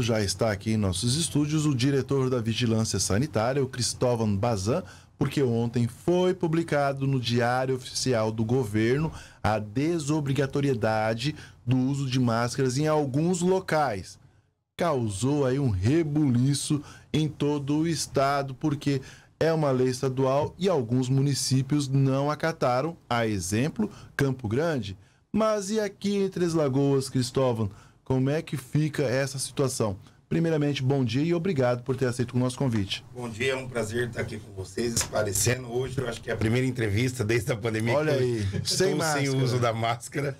Já está aqui em nossos estúdios o diretor da Vigilância Sanitária, o Cristóvão Bazan, porque ontem foi publicado no Diário Oficial do Governo a desobrigatoriedade do uso de máscaras em alguns locais. Causou aí um rebuliço em todo o estado, porque é uma lei estadual e alguns municípios não acataram, a exemplo, Campo Grande. Mas e aqui em Três Lagoas, Cristóvão? Como é que fica essa situação? Primeiramente, bom dia e obrigado por ter aceito o nosso convite. Bom dia, é um prazer estar aqui com vocês, esclarecendo. Hoje eu acho que é a primeira entrevista desde a pandemia. Olha aí, sem, máscara. sem uso da máscara.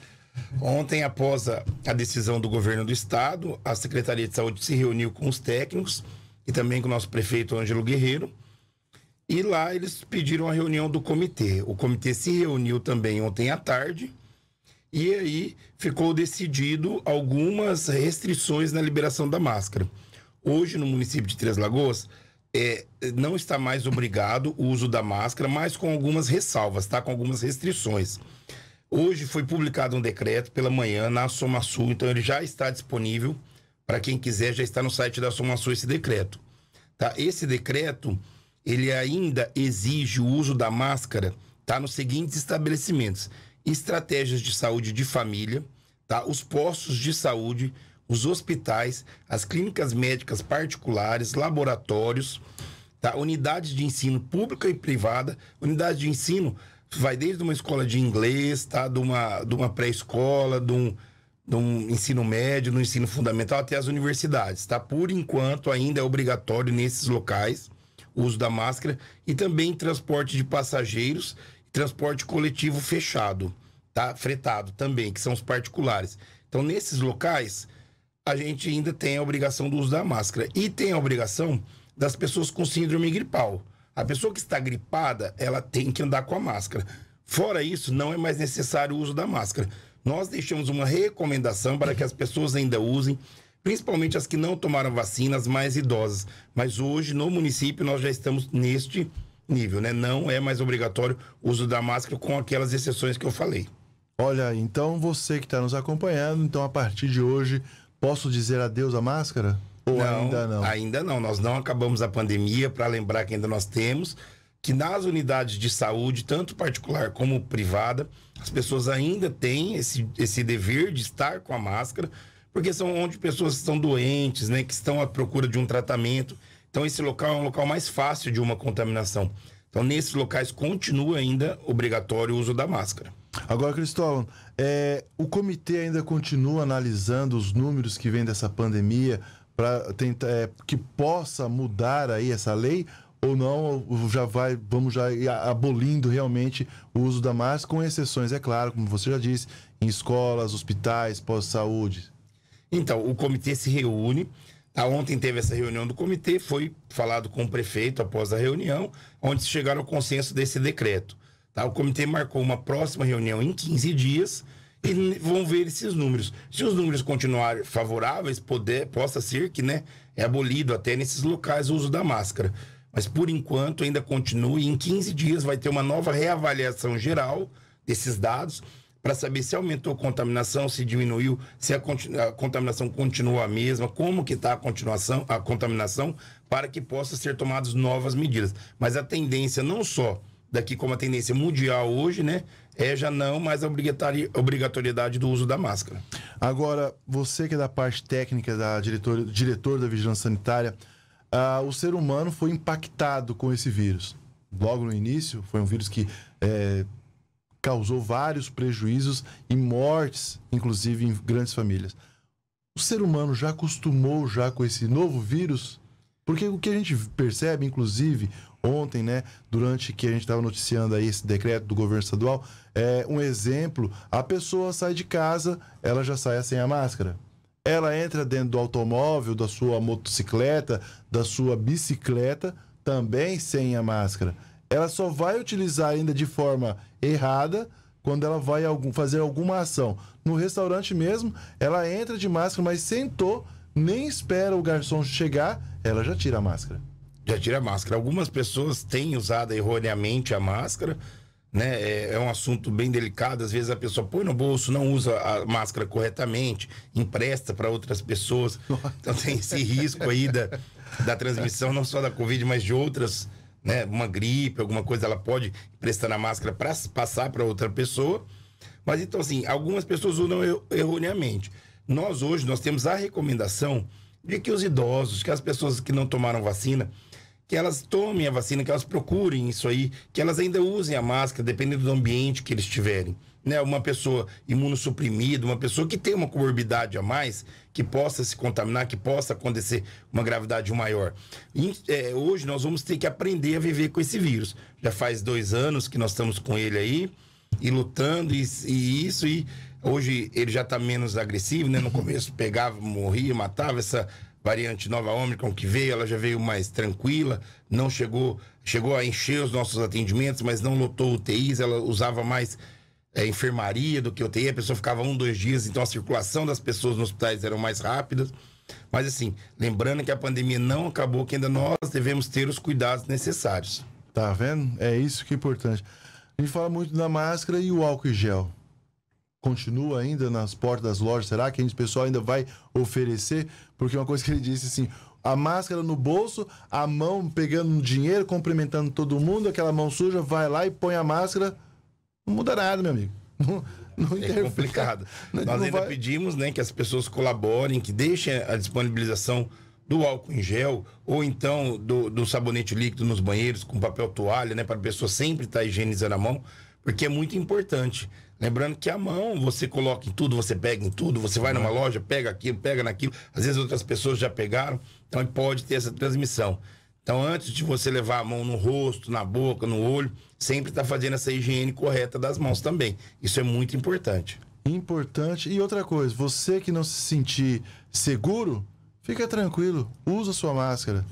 Ontem, após a, a, decisão do governo do estado, a Secretaria de Saúde se reuniu com os técnicos e também com o nosso prefeito Ângelo Guerreiro. E lá eles pediram a reunião do comitê. O comitê se reuniu também ontem à tarde e aí ficou decidido algumas restrições na liberação da máscara. Hoje, no município de Três Lagoas, é, não está mais obrigado o uso da máscara, mas com algumas ressalvas, tá? Com algumas restrições. Hoje foi publicado um decreto pela manhã na Somaçu, então ele já está disponível para quem quiser, já está no site da Somaçu esse decreto. Tá? Esse decreto, ele ainda exige o uso da máscara, tá? Nos seguintes estabelecimentos: estratégias de saúde de família, tá? os postos de saúde, os hospitais, as clínicas médicas particulares, laboratórios, tá? unidades de ensino pública e privada, unidade de ensino vai desde uma escola de inglês, tá? de uma, de uma pré-escola, de um, de um ensino médio, no um ensino fundamental até as universidades. Tá? Por enquanto, ainda é obrigatório nesses locais o uso da máscara e também transporte de passageiros transporte coletivo fechado, tá? Fretado também, que são os particulares. Então, nesses locais, a gente ainda tem a obrigação do uso da máscara e tem a obrigação das pessoas com síndrome gripal. A pessoa que está gripada, ela tem que andar com a máscara. Fora isso, não é mais necessário o uso da máscara. Nós deixamos uma recomendação para que as pessoas ainda usem, principalmente as que não tomaram vacinas, mais idosas. Mas hoje, no município, nós já estamos neste nível, né? Não é mais obrigatório o uso da máscara com aquelas exceções que eu falei. Olha, então você que está nos acompanhando, então a partir de hoje, posso dizer adeus à máscara? Ou não, ainda não? Ainda não. Nós não acabamos a pandemia, para lembrar que ainda nós temos que nas unidades de saúde, tanto particular como privada, as pessoas ainda têm esse, esse dever de estar com a máscara, porque são onde pessoas estão doentes, né, que estão à procura de um tratamento. Então, esse local é um local mais fácil de uma contaminação. Então, nesses locais continua ainda obrigatório o uso da máscara. Agora, Cristóvão, é, o comitê ainda continua analisando os números que vêm dessa pandemia para tentar é, que possa mudar aí essa lei ou não ou já vai vamos já abolindo realmente o uso da máscara com exceções é claro como você já disse em escolas hospitais pós saúde então o comitê se reúne Tá, ontem teve essa reunião do comitê, foi falado com o prefeito após a reunião, onde chegaram ao consenso desse decreto. Tá, o comitê marcou uma próxima reunião em 15 dias e vão ver esses números. Se os números continuarem favoráveis, poder, possa ser que né, é abolido até nesses locais o uso da máscara. Mas por enquanto ainda continua e em 15 dias vai ter uma nova reavaliação geral desses dados para saber se aumentou a contaminação, se diminuiu, se a, a contaminação continua a mesma, como que está a continuação, a contaminação, para que possa ser tomadas novas medidas. Mas a tendência não só daqui como a tendência mundial hoje, né? É já não mais a obrigatoriedade do uso da máscara. Agora, você que é da parte técnica, da diretor, diretor da Vigilância Sanitária, ah, o ser humano foi impactado com esse vírus. Logo no início, foi um vírus que é, causou vários prejuízos e mortes, inclusive em grandes famílias. O ser humano já acostumou já com esse novo vírus? Porque o que a gente percebe, inclusive, ontem, né, durante que a gente estava noticiando aí esse decreto do governo estadual, é um exemplo, a pessoa sai de casa, ela já sai sem a máscara. Ela entra dentro do automóvel, da sua motocicleta, da sua bicicleta, também sem a máscara ela só vai utilizar ainda de forma errada quando ela vai algum, fazer alguma ação. No restaurante mesmo, ela entra de máscara, mas sentou, nem espera o garçom chegar, ela já tira a máscara. Já tira a máscara. Algumas pessoas têm usado erroneamente a máscara, né? É, é um assunto bem delicado. Às vezes a pessoa põe no bolso, não usa a máscara corretamente, empresta para outras pessoas. Então tem esse risco aí da, da transmissão, não só da Covid, mas de outras né, uma gripe, alguma coisa, ela pode prestar a máscara para passar para outra pessoa. Mas então, assim, algumas pessoas usam erroneamente. Nós hoje, nós temos a recomendação de que os idosos, que as pessoas que não tomaram vacina, que elas tomem a vacina, que elas procurem isso aí, que elas ainda usem a máscara, dependendo do ambiente que eles tiverem né, uma pessoa imunossuprimida, uma pessoa que tem uma comorbidade a mais, que possa se contaminar, que possa acontecer uma gravidade maior. E, é, hoje nós vamos ter que aprender a viver com esse vírus. Já faz dois anos que nós estamos com ele aí, e lutando, e, e isso, e hoje ele já está menos agressivo, né? No começo pegava, morria, matava essa variante nova Omicron que veio, ela já veio mais tranquila, não chegou, chegou a encher os nossos atendimentos, mas não lotou UTIs, ela usava mais é, enfermaria do que UTI, a pessoa ficava um, dois dias, então a circulação das pessoas nos hospitais eram mais rápidas. Mas assim, lembrando que a pandemia não acabou, que ainda nós devemos ter os cuidados necessários. Tá vendo? É isso que é importante. A gente fala muito da máscara e o álcool em gel. Continua ainda nas portas das lojas? Será que a gente pessoal ainda vai oferecer? Porque uma coisa que ele disse assim: a máscara no bolso, a mão pegando dinheiro, cumprimentando todo mundo, aquela mão suja, vai lá e põe a máscara não muda nada, meu amigo. Não, não é complicado. Nós não ainda vai... pedimos né, que as pessoas colaborem, que deixem a disponibilização do álcool em gel ou então do, do sabonete líquido nos banheiros com papel toalha, né, para a pessoa sempre estar tá higienizando a mão, porque é muito importante. Lembrando que a mão você coloca em tudo, você pega em tudo, você vai numa uhum. loja, pega aquilo, pega naquilo. Às vezes outras pessoas já pegaram, então pode ter essa transmissão. Então, antes de você levar a mão no rosto, na boca, no olho, sempre está fazendo essa higiene correta das mãos também. Isso é muito importante. Importante. E outra coisa, você que não se sentir seguro, fica tranquilo, usa sua máscara.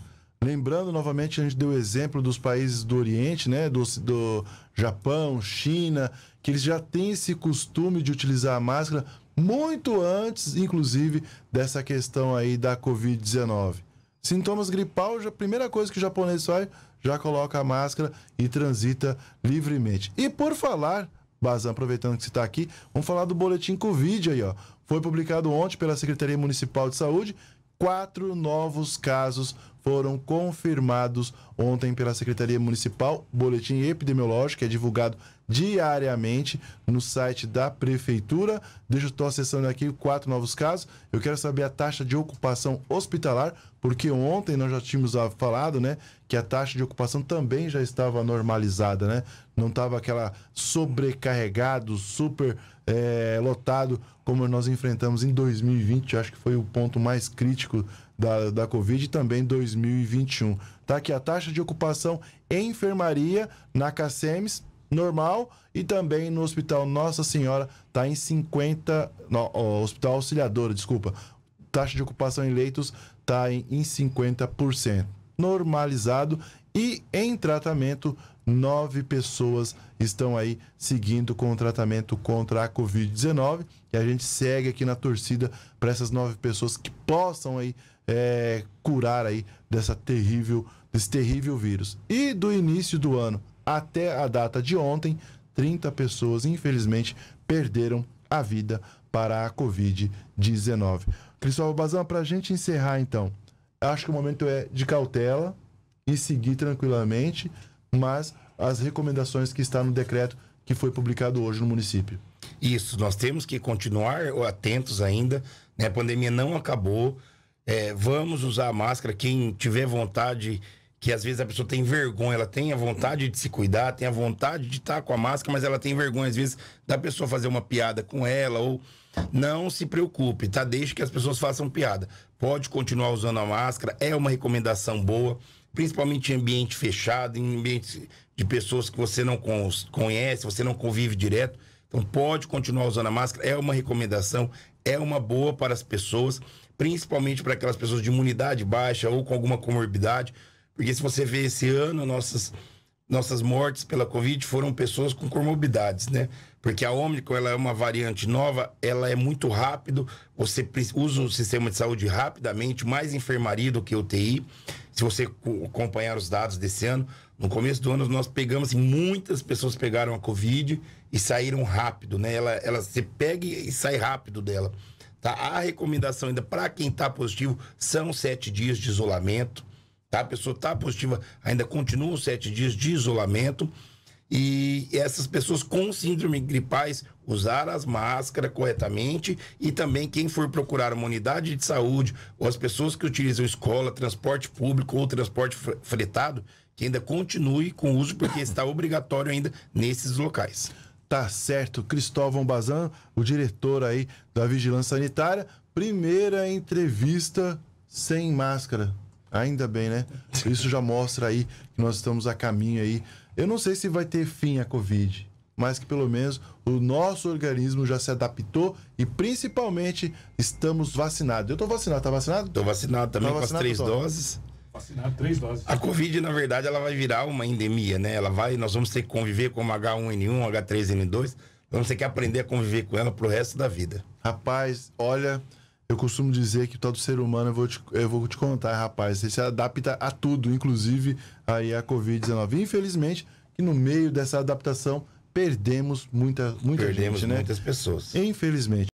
Lembrando novamente, a gente deu o exemplo dos países do Oriente, né? Do, do Japão, China, que eles já têm esse costume de utilizar a máscara muito antes, inclusive, dessa questão aí da Covid-19. Sintomas gripal, a primeira coisa que o japonês faz, já coloca a máscara e transita livremente. E por falar, Bazan, aproveitando que você está aqui, vamos falar do boletim Covid aí, ó. Foi publicado ontem pela Secretaria Municipal de Saúde quatro novos casos foram confirmados ontem pela Secretaria Municipal. Boletim epidemiológico é divulgado diariamente no site da Prefeitura. Deixa eu estou acessando aqui quatro novos casos. Eu quero saber a taxa de ocupação hospitalar, porque ontem nós já tínhamos falado, né, que a taxa de ocupação também já estava normalizada, né? Não estava aquela sobrecarregada, super é, lotado como nós enfrentamos em 2020, acho que foi o ponto mais crítico da, da Covid e também 2021. Tá aqui a taxa de ocupação em enfermaria na CACEMES, normal e também no Hospital Nossa Senhora tá em 50, no, Hospital Auxiliadora, desculpa. Taxa de ocupação em leitos tá em, em 50%, normalizado e em tratamento nove pessoas estão aí seguindo com o tratamento contra a Covid-19. E a gente segue aqui na torcida para essas nove pessoas que possam aí é, curar aí dessa terrível, desse terrível vírus. E do início do ano até a data de ontem, 30 pessoas, infelizmente, perderam a vida para a Covid-19. Cristóvão Bazan, para a gente encerrar então, acho que o momento é de cautela e seguir tranquilamente mas as recomendações que está no decreto que foi publicado hoje no município. Isso, nós temos que continuar atentos ainda, né? A pandemia não acabou. É, vamos usar a máscara, quem tiver vontade, que às vezes a pessoa tem vergonha, ela tem a vontade de se cuidar, tem a vontade de estar com a máscara, mas ela tem vergonha, às vezes, da pessoa fazer uma piada com ela, ou não se preocupe, tá? Deixe que as pessoas façam piada. Pode continuar usando a máscara, é uma recomendação boa principalmente em ambiente fechado, em ambiente de pessoas que você não conhece, você não convive direto. Então pode continuar usando a máscara, é uma recomendação, é uma boa para as pessoas, principalmente para aquelas pessoas de imunidade baixa ou com alguma comorbidade, porque se você vê esse ano nossas nossas mortes pela Covid foram pessoas com comorbidades, né? Porque a Omicron, ela é uma variante nova, ela é muito rápido, você usa o sistema de saúde rapidamente, mais enfermaria do que UTI. Se você acompanhar os dados desse ano, no começo do ano nós pegamos, assim, muitas pessoas pegaram a Covid e saíram rápido, né? Ela, ela se pega e sai rápido dela. Tá? A recomendação ainda para quem está positivo são sete dias de isolamento. Tá? A pessoa está positiva, ainda continuam sete dias de isolamento. E essas pessoas com síndrome gripais usar as máscaras corretamente e também quem for procurar uma unidade de saúde ou as pessoas que utilizam escola, transporte público ou transporte fretado, que ainda continue com o uso porque está obrigatório ainda nesses locais. Tá certo, Cristóvão Bazan, o diretor aí da Vigilância Sanitária, primeira entrevista sem máscara Ainda bem, né? Isso já mostra aí que nós estamos a caminho aí. Eu não sei se vai ter fim a Covid, mas que pelo menos o nosso organismo já se adaptou e principalmente estamos vacinados. Eu tô vacinado, tá vacinado? Tô vacinado também tá com as três então. doses. Vacinado, três doses. A Covid, na verdade, ela vai virar uma endemia, né? Ela vai, nós vamos ter que conviver com H1N1, H3N2. Vamos ter que aprender a conviver com ela pro resto da vida. Rapaz, olha, eu costumo dizer que todo ser humano, eu vou te, eu vou te contar, rapaz, você se adapta a tudo, inclusive aí a Covid-19. Infelizmente, que no meio dessa adaptação, perdemos muita, muita perdemos gente, né? muitas pessoas. Infelizmente.